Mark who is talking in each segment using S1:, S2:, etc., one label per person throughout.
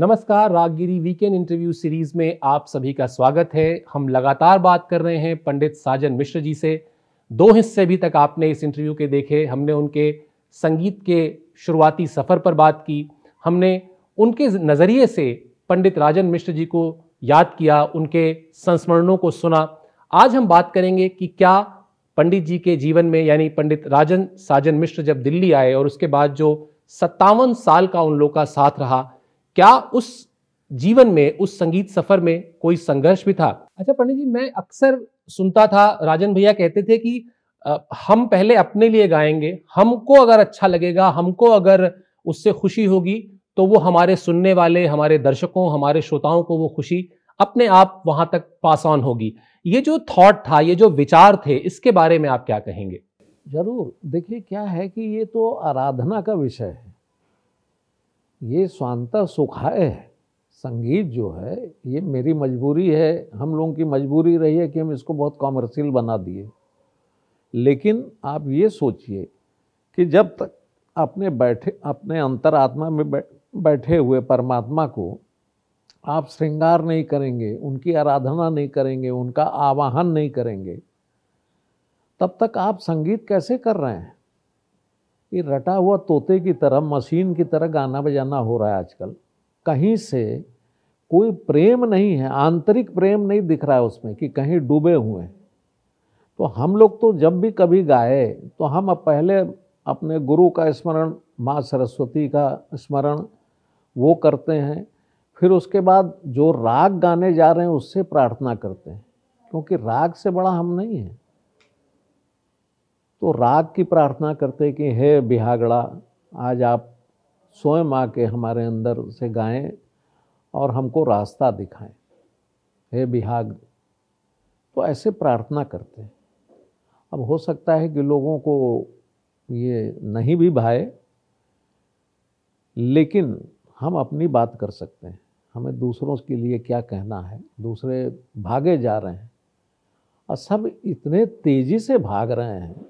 S1: नमस्कार रागगिरी weekend interview series में आप सभी का स्वागत है हम लगातार बात कर रहे हैं पंडित साजन मिश्र जी से दो हिस्से अभी तक आपने इस इंटरव्यू के देखे हमने उनके संगीत के शुरुआती सफ़र पर बात की हमने उनके नज़रिए से पंडित राजन मिश्र जी को याद किया उनके संस्मरणों को सुना आज हम बात करेंगे कि क्या पंडित जी के जीवन में यानी पंडित राजन साजन मिश्र जब दिल्ली आए और उसके बाद जो सत्तावन साल का उन लोग का साथ रहा क्या उस जीवन में उस संगीत सफर में कोई संघर्ष भी था अच्छा पंडित जी मैं अक्सर सुनता था राजन भैया कहते थे कि हम पहले अपने लिए गाएंगे हमको अगर अच्छा लगेगा हमको अगर उससे खुशी होगी तो वो हमारे सुनने वाले हमारे दर्शकों हमारे श्रोताओं को वो खुशी अपने आप वहां तक पास ऑन होगी ये जो थॉट था ये जो विचार थे इसके बारे में आप क्या कहेंगे
S2: जरूर देखिए क्या है कि ये तो आराधना का विषय है ये स्वांता सुखाय है संगीत जो है ये मेरी मजबूरी है हम लोगों की मजबूरी रही है कि हम इसको बहुत कॉमर्शियल बना दिए लेकिन आप ये सोचिए कि जब तक अपने बैठे अपने अंतरात्मा में बैठे हुए परमात्मा को आप श्रृंगार नहीं करेंगे उनकी आराधना नहीं करेंगे उनका आवाहन नहीं करेंगे तब तक आप संगीत कैसे कर रहे हैं ये रटा हुआ तोते की तरह मशीन की तरह गाना बजाना हो रहा है आजकल कहीं से कोई प्रेम नहीं है आंतरिक प्रेम नहीं दिख रहा है उसमें कि कहीं डूबे हुए हैं तो हम लोग तो जब भी कभी गाए तो हम पहले अपने गुरु का स्मरण माँ सरस्वती का स्मरण वो करते हैं फिर उसके बाद जो राग गाने जा रहे हैं उससे प्रार्थना करते हैं क्योंकि राग से बड़ा हम नहीं हैं तो रात की प्रार्थना करते कि हे बिहागड़ा आज आप स्वयं आके हमारे अंदर से गाएं और हमको रास्ता दिखाएं हे बिहाग तो ऐसे प्रार्थना करते हैं अब हो सकता है कि लोगों को ये नहीं भी भाए लेकिन हम अपनी बात कर सकते हैं हमें दूसरों के लिए क्या कहना है दूसरे भागे जा रहे हैं और सब इतने तेज़ी से भाग रहे हैं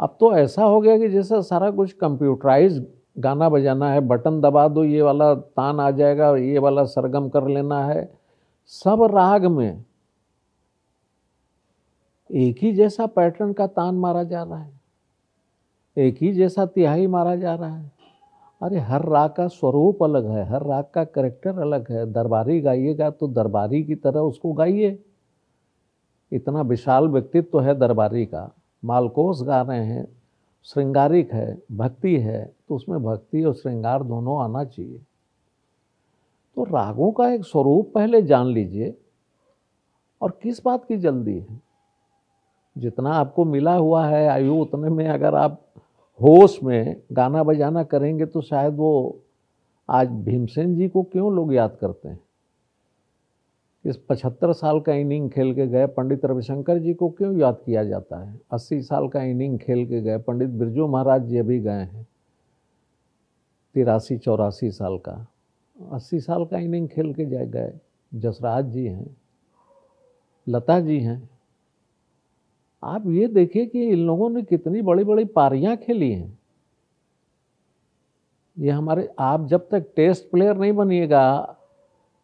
S2: अब तो ऐसा हो गया कि जैसे सारा कुछ कंप्यूटराइज गाना बजाना है बटन दबा दो ये वाला तान आ जाएगा ये वाला सरगम कर लेना है सब राग में एक ही जैसा पैटर्न का तान मारा जा रहा है एक ही जैसा तिहाई मारा जा रहा है अरे हर राग का स्वरूप अलग है हर राग का करेक्टर अलग है दरबारी गाइएगा तो दरबारी की तरह उसको गाइए इतना विशाल व्यक्तित्व तो है दरबारी का मालकोस गा रहे हैं श्रृंगारिक है भक्ति है तो उसमें भक्ति और श्रृंगार दोनों आना चाहिए तो रागों का एक स्वरूप पहले जान लीजिए और किस बात की जल्दी है जितना आपको मिला हुआ है आयु उतने में अगर आप होश में गाना बजाना करेंगे तो शायद वो आज भीमसेन जी को क्यों लोग याद करते हैं इस पचहत्तर साल का इनिंग खेल के गए पंडित रविशंकर जी को क्यों याद किया जाता है अस्सी साल का इनिंग खेल के गए पंडित बिरजू महाराज जी अभी गए हैं तिरासी चौरासी साल का अस्सी साल का इनिंग खेल के जाए गए जसराज जी हैं लता जी हैं आप ये देखिए कि इन लोगों ने कितनी बड़ी बड़ी पारियां खेली हैं ये हमारे आप जब तक टेस्ट प्लेयर नहीं बनिएगा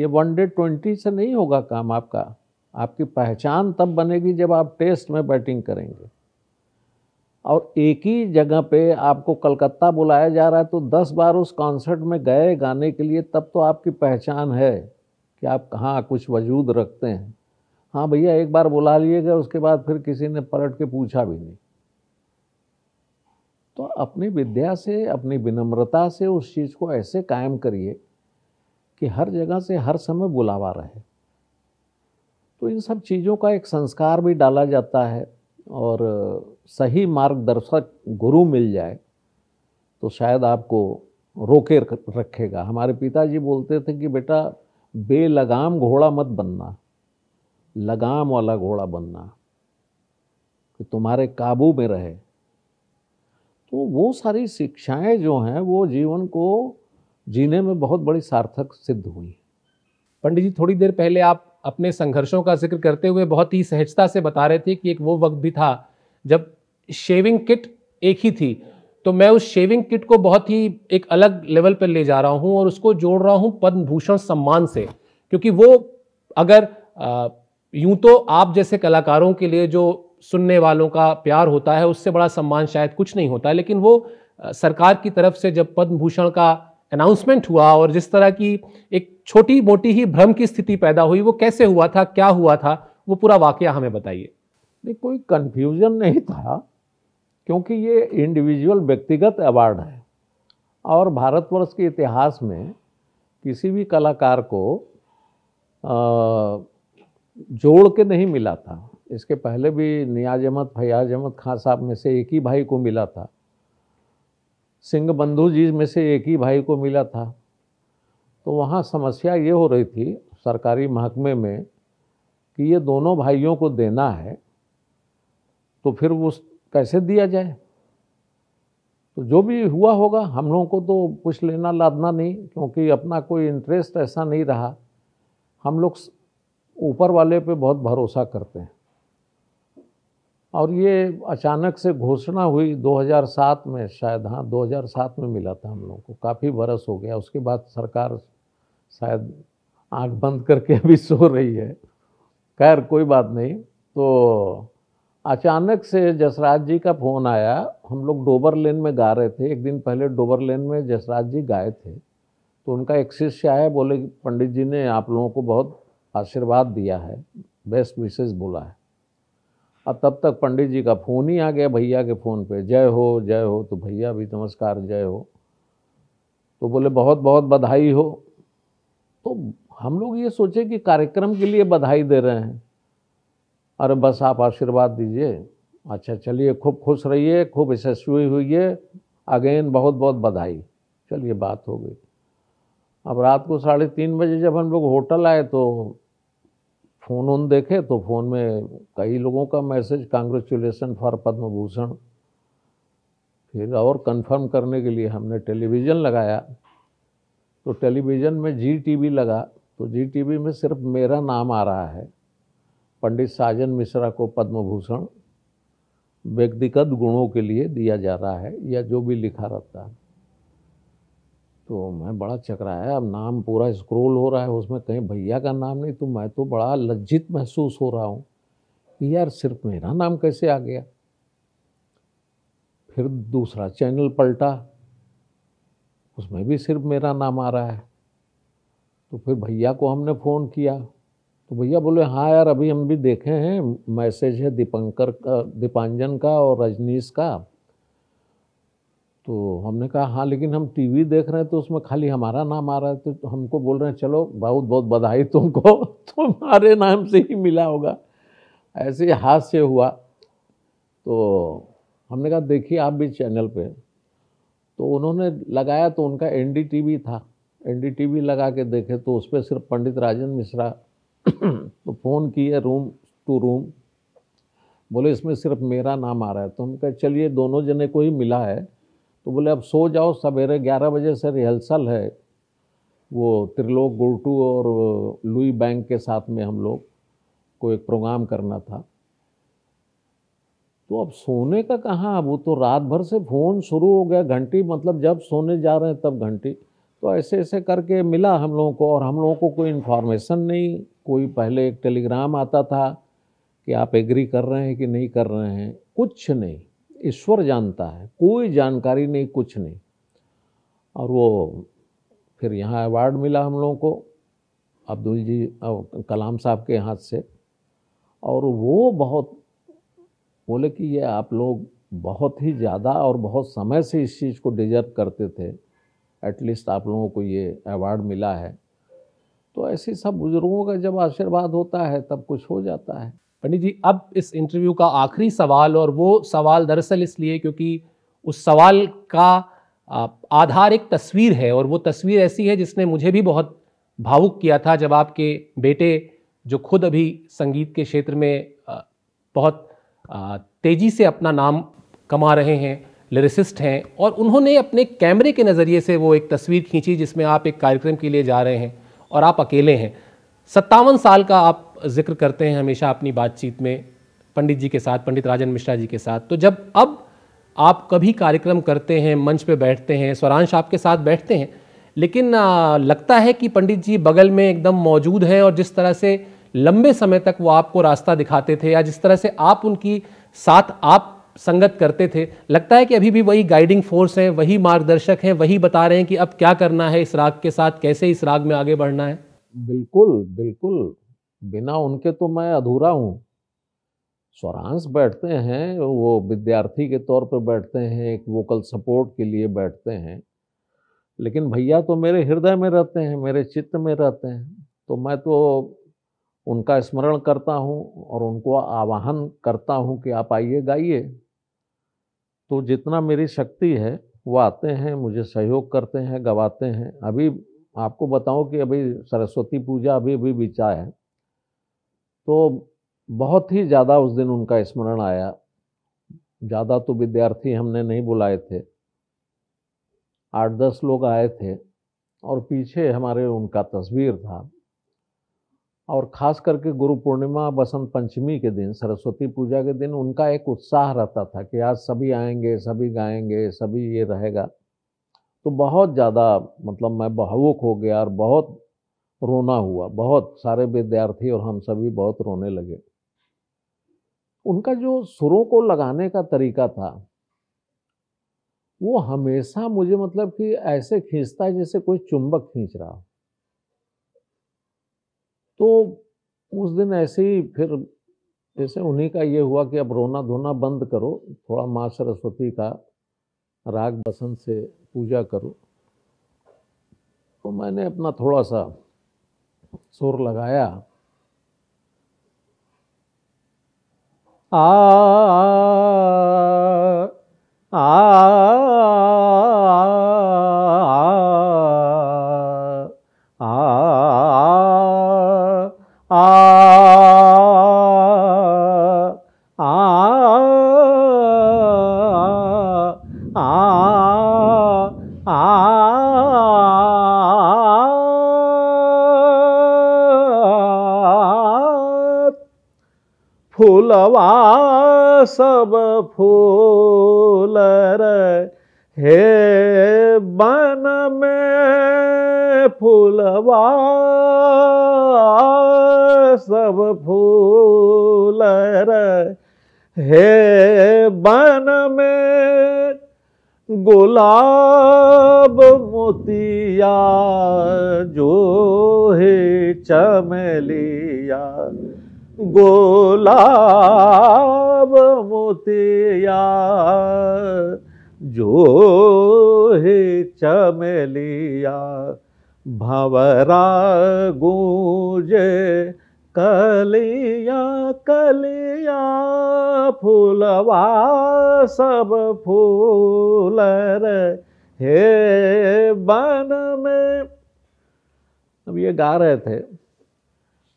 S2: ये वन डे ट्वेंटी से नहीं होगा काम आपका आपकी पहचान तब बनेगी जब आप टेस्ट में बैटिंग करेंगे और एक ही जगह पे आपको कलकत्ता बुलाया जा रहा है तो दस बार उस कॉन्सर्ट में गए गाने के लिए तब तो आपकी पहचान है कि आप कहाँ कुछ वजूद रखते हैं हाँ भैया एक बार बुला लिए गए उसके बाद फिर किसी ने पलट के पूछा भी नहीं तो अपनी विद्या से अपनी विनम्रता से उस चीज़ को ऐसे कायम करिए कि हर जगह से हर समय बुलावा रहे तो इन सब चीज़ों का एक संस्कार भी डाला जाता है और सही मार्गदर्शक गुरु मिल जाए तो शायद आपको रोके रखेगा हमारे पिताजी बोलते थे कि बेटा बेलगाम घोड़ा मत बनना लगाम वाला घोड़ा बनना कि तुम्हारे काबू में रहे तो वो सारी शिक्षाएं जो हैं वो जीवन को जीने में बहुत बड़ी
S1: सार्थक सिद्ध हुई है पंडित जी थोड़ी देर पहले आप अपने संघर्षों का जिक्र करते हुए बहुत ही सहजता से बता रहे थे कि एक वो वक्त भी था जब शेविंग किट एक ही थी तो मैं उस शेविंग किट को बहुत ही एक अलग लेवल पर ले जा रहा हूँ और उसको जोड़ रहा हूँ पद्म भूषण सम्मान से क्योंकि वो अगर यूं तो आप जैसे कलाकारों के लिए जो सुनने वालों का प्यार होता है उससे बड़ा सम्मान शायद कुछ नहीं होता लेकिन वो सरकार की तरफ से जब पद्म भूषण का अनाउंसमेंट हुआ और जिस तरह की एक छोटी मोटी ही भ्रम की स्थिति पैदा हुई वो कैसे हुआ था क्या हुआ था वो पूरा वाक्य हमें बताइए नहीं कोई कन्फ्यूज़न नहीं था क्योंकि ये
S2: इंडिविजुअल व्यक्तिगत अवार्ड है और भारतवर्ष के इतिहास में किसी भी कलाकार को जोड़ के नहीं मिला था इसके पहले भी नियाज अहमद फयाज अहमद खान साहब में से एक ही भाई को मिला था सिंह बंधु जी में से एक ही भाई को मिला था तो वहाँ समस्या ये हो रही थी सरकारी महकमे में कि ये दोनों भाइयों को देना है तो फिर उस कैसे दिया जाए तो जो भी हुआ होगा हम लोगों को तो कुछ लेना लादना नहीं क्योंकि अपना कोई इंटरेस्ट ऐसा नहीं रहा हम लोग ऊपर वाले पे बहुत भरोसा करते हैं और ये अचानक से घोषणा हुई 2007 में शायद हाँ 2007 में मिला था हम लोगों को काफ़ी बरस हो गया उसके बाद सरकार शायद आंख बंद करके अभी सो रही है खैर कोई बात नहीं तो अचानक से जसराज जी का फ़ोन आया हम लोग डोबर लेन में गा रहे थे एक दिन पहले डोबर लेन में जसराज जी गाए थे तो उनका एक शिष्य आया बोले पंडित जी ने आप लोगों को बहुत आशीर्वाद दिया है बेस्ट विशेष बोला है अब तब तक पंडित जी का फ़ोन ही आ गया भैया के फ़ोन पे जय हो जय हो तो भैया भी नमस्कार जय हो तो बोले बहुत बहुत बधाई हो तो हम लोग ये सोचे कि कार्यक्रम के लिए बधाई दे रहे हैं अरे बस आप आशीर्वाद दीजिए अच्छा चलिए खूब खुश रहिए खूब यशस्वी हुई अगेन बहुत बहुत बधाई चलिए बात हो गई अब रात को साढ़े तीन बजे जब हम लोग होटल आए तो फ़ोन उन देखे तो फ़ोन में कई लोगों का message congratulation for Padma Bhushan फिर और कंफर्म करने के लिए हमने टेलीविज़न लगाया तो टेलीविज़न में जी टी लगा तो जी टी में सिर्फ मेरा नाम आ रहा है पंडित साजन मिश्रा को पद्म भूषण व्यक्तिगत गुणों के लिए दिया जा रहा है या जो भी लिखा रहता है तो मैं बड़ा चकराया अब नाम पूरा स्क्रोल हो रहा है उसमें कहीं भैया का नाम नहीं तो मैं तो बड़ा लज्जित महसूस हो रहा हूँ कि यार सिर्फ मेरा नाम कैसे आ गया फिर दूसरा चैनल पलटा उसमें भी सिर्फ मेरा नाम आ रहा है तो फिर भैया को हमने फ़ोन किया तो भैया बोले हाँ यार अभी हम भी देखे हैं मैसेज है दीपंकर का दीपांजन का और रजनीश का तो हमने कहा हाँ लेकिन हम टीवी देख रहे हैं तो उसमें खाली हमारा नाम आ रहा है तो हमको बोल रहे हैं चलो बहुत बहुत बधाई तुमको तुम्हारे नाम से ही मिला होगा ऐसे ही हास्य हुआ तो हमने कहा देखिए आप भी चैनल पे तो उन्होंने लगाया तो उनका एन था एन लगा के देखे तो उस पर सिर्फ पंडित राजन मिश्रा तो फ़ोन किए रूम टू रूम बोले इसमें सिर्फ मेरा नाम आ रहा है तो हम कहे चलिए दोनों जने को ही मिला है तो बोले अब सो जाओ सवेरे ग्यारह बजे से रिहर्सल है वो त्रिलोक गुरटू और लुई बैंक के साथ में हम लोग को एक प्रोग्राम करना था तो अब सोने का कहाँ अब वो तो रात भर से फ़ोन शुरू हो गया घंटी मतलब जब सोने जा रहे हैं तब घंटी तो ऐसे ऐसे करके मिला हम लोगों को और हम लोगों को कोई इन्फॉर्मेशन नहीं कोई पहले एक टेलीग्राम आता था कि आप एग्री कर रहे हैं कि नहीं कर रहे हैं कुछ नहीं ईश्वर जानता है कोई जानकारी नहीं कुछ नहीं और वो फिर यहाँ अवार्ड मिला हम लोगों को अब्दुल जी कलाम साहब के हाथ से और वो बहुत बोले कि ये आप लोग बहुत ही ज़्यादा और बहुत समय से इस चीज़ को डिजर्व करते थे एटलीस्ट आप लोगों को ये अवार्ड मिला है तो ऐसे सब बुज़ुर्गों का जब आशीर्वाद होता है तब कुछ हो जाता है
S1: पंडित जी अब इस इंटरव्यू का आखिरी सवाल और वो सवाल दरअसल इसलिए क्योंकि उस सवाल का आधार एक तस्वीर है और वो तस्वीर ऐसी है जिसने मुझे भी बहुत भावुक किया था जब आपके बेटे जो खुद अभी संगीत के क्षेत्र में बहुत तेज़ी से अपना नाम कमा रहे हैं लिरिसिस्ट हैं और उन्होंने अपने कैमरे के नज़रिए से वो एक तस्वीर खींची जिसमें आप एक कार्यक्रम के लिए जा रहे हैं और आप अकेले हैं सत्तावन साल का आप जिक्र करते हैं हमेशा अपनी बातचीत में पंडित जी के साथ पंडित राजन मिश्रा जी के साथ तो जब अब आप कभी कार्यक्रम करते हैं मंच पे बैठते हैं स्वरांश आपके साथ बैठते हैं लेकिन आ, लगता है कि पंडित जी बगल में एकदम मौजूद हैं और जिस तरह से लंबे समय तक वो आपको रास्ता दिखाते थे या जिस तरह से आप उनकी साथ आप संगत करते थे लगता है कि अभी भी वही गाइडिंग फोर्स हैं वही मार्गदर्शक हैं वही बता रहे हैं कि अब क्या करना है इस राग के साथ कैसे इस राग में आगे बढ़ना है
S2: बिल्कुल बिल्कुल बिना उनके तो मैं अधूरा हूँ स्वरांश बैठते हैं वो विद्यार्थी के तौर पर बैठते हैं एक वोकल सपोर्ट के लिए बैठते हैं लेकिन भैया तो मेरे हृदय में रहते हैं मेरे चित्त में रहते हैं तो मैं तो उनका स्मरण करता हूँ और उनको आवाहन करता हूँ कि आप आइए गाइए तो जितना मेरी शक्ति है वो आते हैं मुझे सहयोग करते हैं गवाते हैं अभी आपको बताऊं कि अभी सरस्वती पूजा अभी अभी बीचा है तो बहुत ही ज़्यादा उस दिन उनका स्मरण आया ज़्यादा तो विद्यार्थी हमने नहीं बुलाए थे आठ दस लोग आए थे और पीछे हमारे उनका तस्वीर था और ख़ास करके गुरु पूर्णिमा बसंत पंचमी के दिन सरस्वती पूजा के दिन उनका एक उत्साह रहता था कि आज सभी आएंगे सभी गाएंगे सभी ये रहेगा तो बहुत ज़्यादा मतलब मैं भावुक हो गया और बहुत रोना हुआ बहुत सारे विद्यार्थी और हम सभी बहुत रोने लगे उनका जो सुरों को लगाने का तरीका था वो हमेशा मुझे मतलब कि ऐसे खींचता है जैसे कोई चुंबक खींच रहा हो तो उस दिन ऐसे ही फिर जैसे उन्हीं का ये हुआ कि अब रोना धोना बंद करो थोड़ा माँ सरस्वती का राग बसंत से पूजा करो तो मैंने अपना
S3: थोड़ा सा सुर लगाया आ आ सवा सब फूल हे बन में फूलवा सब फूल हे बन में गुलाब मोतिया जो हे चमलिया गोलाब मोतिया जो है चमेलिया भंवरा गूंजे कलिया कलिया फूलवा सब फूल हे बन में अब ये गा रहे थे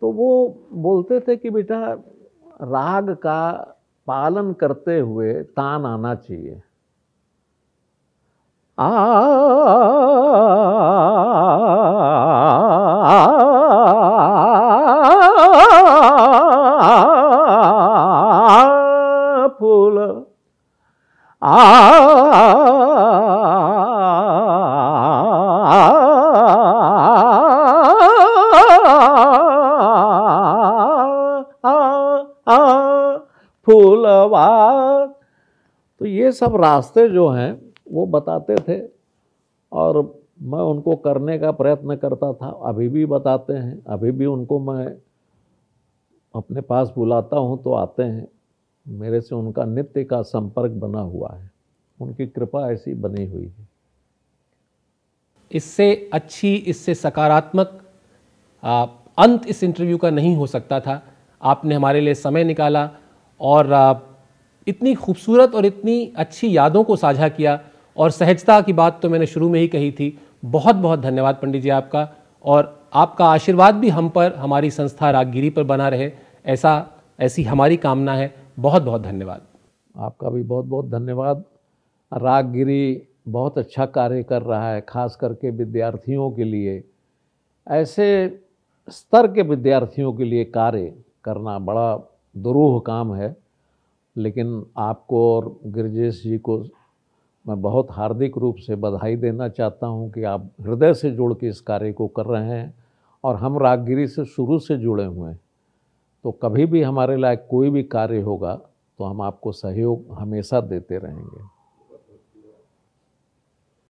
S3: तो वो बोलते थे कि बेटा
S2: राग का पालन करते हुए तान आना चाहिए
S3: आ फूलवार तो ये सब रास्ते जो
S2: हैं वो बताते थे और मैं उनको करने का प्रयत्न करता था अभी भी बताते हैं अभी भी उनको मैं अपने पास बुलाता हूँ तो आते हैं मेरे से उनका नित्य का संपर्क बना हुआ है उनकी कृपा ऐसी बनी हुई है
S1: इससे अच्छी इससे सकारात्मक अंत इस इंटरव्यू का नहीं हो सकता था आपने हमारे लिए समय निकाला और इतनी खूबसूरत और इतनी अच्छी यादों को साझा किया और सहजता की बात तो मैंने शुरू में ही कही थी बहुत बहुत धन्यवाद पंडित जी आपका और आपका आशीर्वाद भी हम पर हमारी संस्था रागगिरी पर बना रहे ऐसा ऐसी हमारी कामना है बहुत बहुत धन्यवाद
S2: आपका भी बहुत बहुत धन्यवाद रागगिरी बहुत अच्छा कार्य कर रहा है खास करके विद्यार्थियों के लिए ऐसे स्तर के विद्यार्थियों के लिए कार्य करना बड़ा दुरूह काम है लेकिन आपको और गिरजेश जी को मैं बहुत हार्दिक रूप से बधाई देना चाहता हूं कि आप हृदय से जुड़ के इस कार्य को कर रहे हैं और हम रागगिरी से शुरू से जुड़े हुए हैं तो कभी भी हमारे लायक कोई भी कार्य होगा तो हम आपको सहयोग हमेशा देते रहेंगे